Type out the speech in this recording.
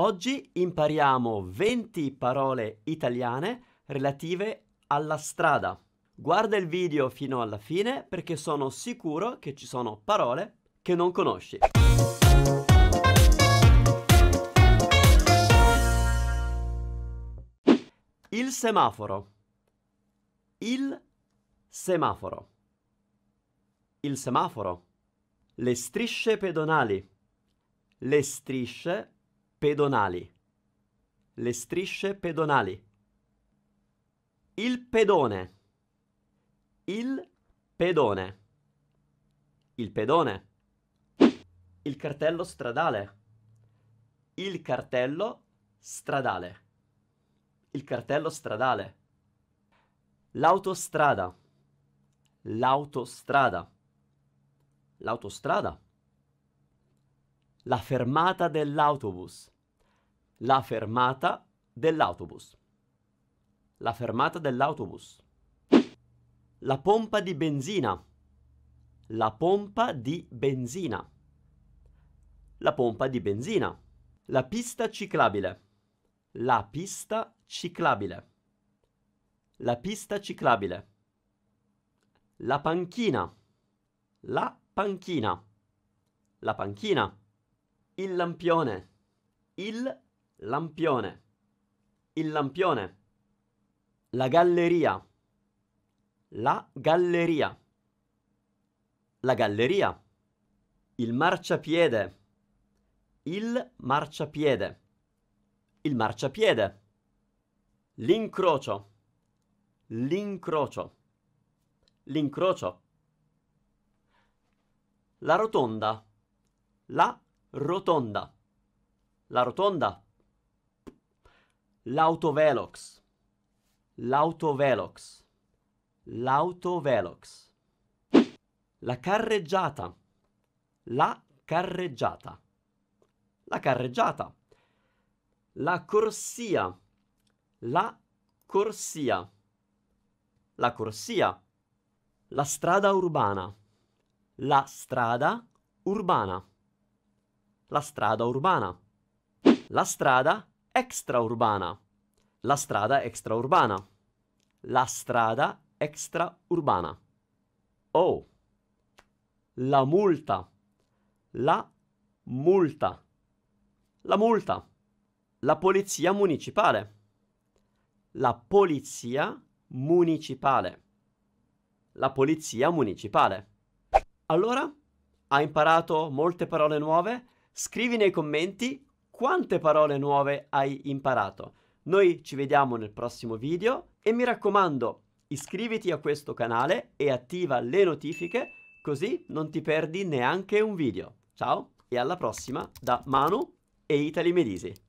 Oggi impariamo 20 parole italiane relative alla strada. Guarda il video fino alla fine perché sono sicuro che ci sono parole che non conosci. Il semaforo. Il semaforo. Il semaforo. Le strisce pedonali. Le strisce pedonali pedonali. Le strisce pedonali. Il pedone. Il pedone. Il pedone. Il cartello stradale. Il cartello stradale. Il cartello stradale. L'autostrada. L'autostrada. L'autostrada. La fermata dell'autobus la fermata dell'autobus. La fermata dell'autobus. La pompa di benzina. La pompa di benzina. La pompa di benzina. La pista ciclabile. La pista ciclabile. La pista ciclabile. La panchina. La panchina. La panchina. Il lampione. Il Lampione. Il lampione. La galleria. La galleria. La galleria. Il marciapiede. Il marciapiede. Il marciapiede. L'incrocio. L'incrocio. L'incrocio. La rotonda. La rotonda. La rotonda. L'autovelox. L'autovelox. L'autovelox. La carreggiata. La carreggiata. La carreggiata. La corsia. La corsia. La corsia. La strada urbana. La strada urbana. La strada urbana. La strada extraurbana. La strada extraurbana. La strada extraurbana. Oh. La multa. La multa. La multa. La polizia municipale. La polizia municipale. La polizia municipale. Allora? Hai imparato molte parole nuove? Scrivi nei commenti quante parole nuove hai imparato. Noi ci vediamo nel prossimo video e mi raccomando iscriviti a questo canale e attiva le notifiche così non ti perdi neanche un video. Ciao e alla prossima da Manu e Italy Medisi.